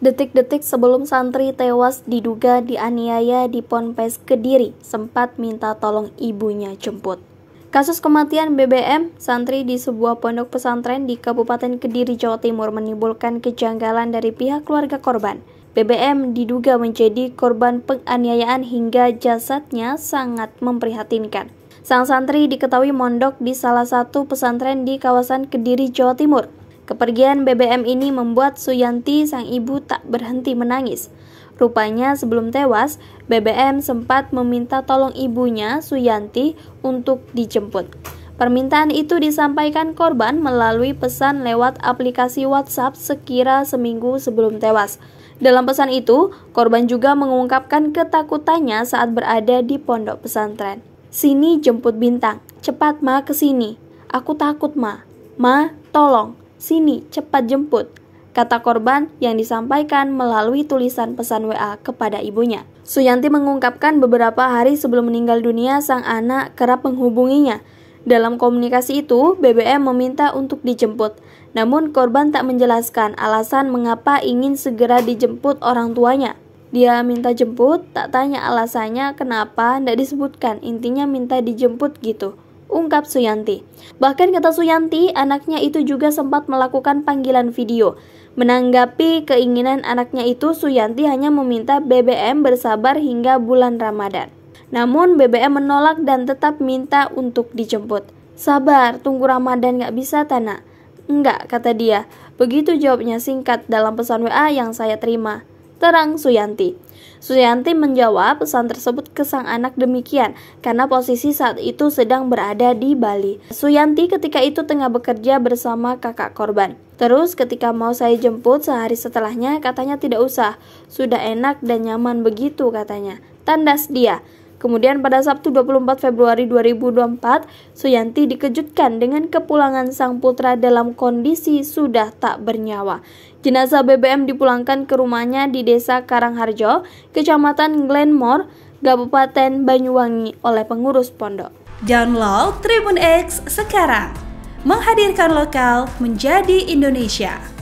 Detik-detik sebelum santri tewas diduga dianiaya di Ponpes Kediri, sempat minta tolong ibunya jemput. Kasus kematian BBM santri di sebuah pondok pesantren di Kabupaten Kediri, Jawa Timur menimbulkan kejanggalan dari pihak keluarga korban. BBM diduga menjadi korban penganiayaan hingga jasadnya sangat memprihatinkan. Sang santri diketahui mondok di salah satu pesantren di kawasan Kediri, Jawa Timur. Kepergian BBM ini membuat Suyanti sang ibu tak berhenti menangis. Rupanya sebelum tewas, BBM sempat meminta tolong ibunya, Suyanti, untuk dijemput. Permintaan itu disampaikan korban melalui pesan lewat aplikasi WhatsApp sekira seminggu sebelum tewas. Dalam pesan itu, korban juga mengungkapkan ketakutannya saat berada di pondok pesantren. Sini jemput bintang, cepat ma ke sini, Aku takut ma. Ma, tolong sini cepat jemput, kata korban yang disampaikan melalui tulisan pesan WA kepada ibunya. Suyanti mengungkapkan beberapa hari sebelum meninggal dunia sang anak kerap menghubunginya. Dalam komunikasi itu, BBM meminta untuk dijemput. Namun korban tak menjelaskan alasan mengapa ingin segera dijemput orang tuanya. Dia minta jemput, tak tanya alasannya kenapa, tidak disebutkan, intinya minta dijemput gitu ungkap Suyanti. Bahkan kata Suyanti, anaknya itu juga sempat melakukan panggilan video. Menanggapi keinginan anaknya itu, Suyanti hanya meminta BBM bersabar hingga bulan Ramadan. Namun BBM menolak dan tetap minta untuk dijemput. Sabar, tunggu Ramadan gak bisa Tana. Enggak, kata dia. Begitu jawabnya singkat dalam pesan WA yang saya terima terang Suyanti. Suyanti menjawab pesan tersebut ke sang anak demikian karena posisi saat itu sedang berada di Bali. Suyanti ketika itu tengah bekerja bersama kakak korban. Terus ketika mau saya jemput sehari setelahnya katanya tidak usah, sudah enak dan nyaman begitu katanya. Tandas dia. Kemudian pada Sabtu 24 Februari 2024, Suyanti dikejutkan dengan kepulangan sang putra dalam kondisi sudah tak bernyawa. Jenazah BBM dipulangkan ke rumahnya di Desa Karangharjo, Kecamatan Glenmore, Kabupaten Banyuwangi oleh pengurus pondok. Download Tribun X sekarang. Menghadirkan lokal menjadi Indonesia.